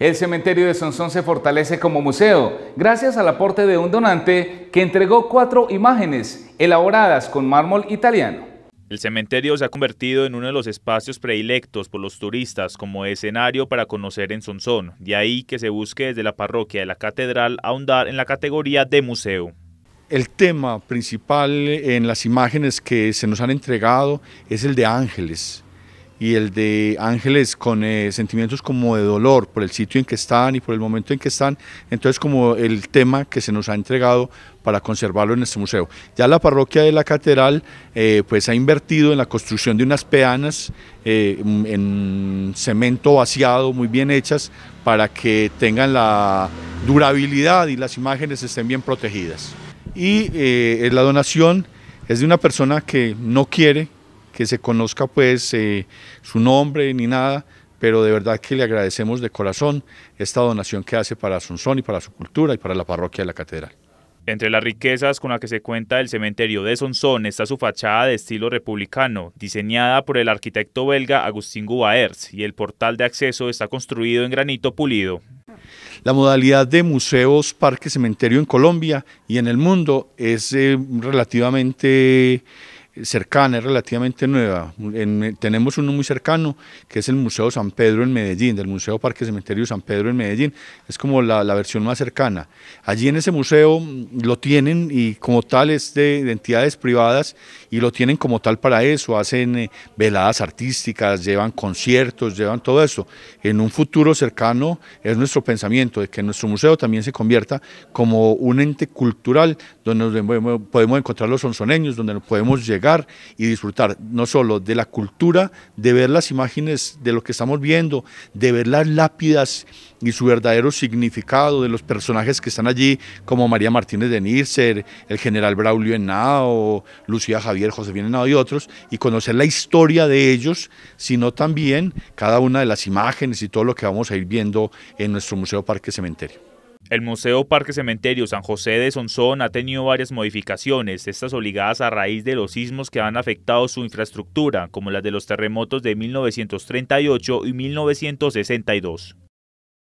El cementerio de Sonsón se fortalece como museo gracias al aporte de un donante que entregó cuatro imágenes elaboradas con mármol italiano. El cementerio se ha convertido en uno de los espacios predilectos por los turistas como escenario para conocer en Sonsón, de ahí que se busque desde la parroquia de la catedral ahondar en la categoría de museo. El tema principal en las imágenes que se nos han entregado es el de ángeles, y el de ángeles con eh, sentimientos como de dolor por el sitio en que están y por el momento en que están. Entonces, como el tema que se nos ha entregado para conservarlo en este museo. Ya la parroquia de la catedral eh, pues ha invertido en la construcción de unas peanas eh, mm, en cemento vaciado, muy bien hechas, para que tengan la durabilidad y las imágenes estén bien protegidas. Y la donación es de una persona que no quiere que se conozca pues eh, su nombre ni nada, pero de verdad que le agradecemos de corazón esta donación que hace para Sonsón y para su cultura y para la parroquia de la catedral. Entre las riquezas con las que se cuenta el cementerio de Sonsón está su fachada de estilo republicano, diseñada por el arquitecto belga Agustín Gubaerts, y el portal de acceso está construido en granito pulido. La modalidad de museos, parque, cementerio en Colombia y en el mundo es eh, relativamente cercana, es relativamente nueva. tenemos uno muy cercano, que es el Museo San Pedro en Medellín, del Museo Parque Cementerio San Pedro en Medellín. Es como la, versión más cercana. Allí en ese museo mm, lo tienen y como tal es de, entidades privadas y lo tienen como tal para eso. Hacen eh, veladas artísticas, llevan conciertos, llevan todo eso. En un futuro cercano es nuestro pensamiento de que nuestro museo también se convierta como un ente cultural donde podemos encontrar los sonsoneños, donde nos podemos llegar y disfrutar no solo de la cultura, de ver las imágenes de lo que estamos viendo, de ver las lápidas y su verdadero significado de los personajes que están allí, como María Martínez de Nirser, el general Braulio Henao, Lucía Javier, José Henao y otros, y conocer la historia de ellos, sino también cada una de las imágenes y todo lo que vamos a ir viendo en nuestro Museo Parque Cementerio. El Museo Parque Cementerio San José de Sonzón ha tenido varias modificaciones, estas obligadas a raíz de los sismos que han afectado su infraestructura, como las de los terremotos de 1938 y 1962.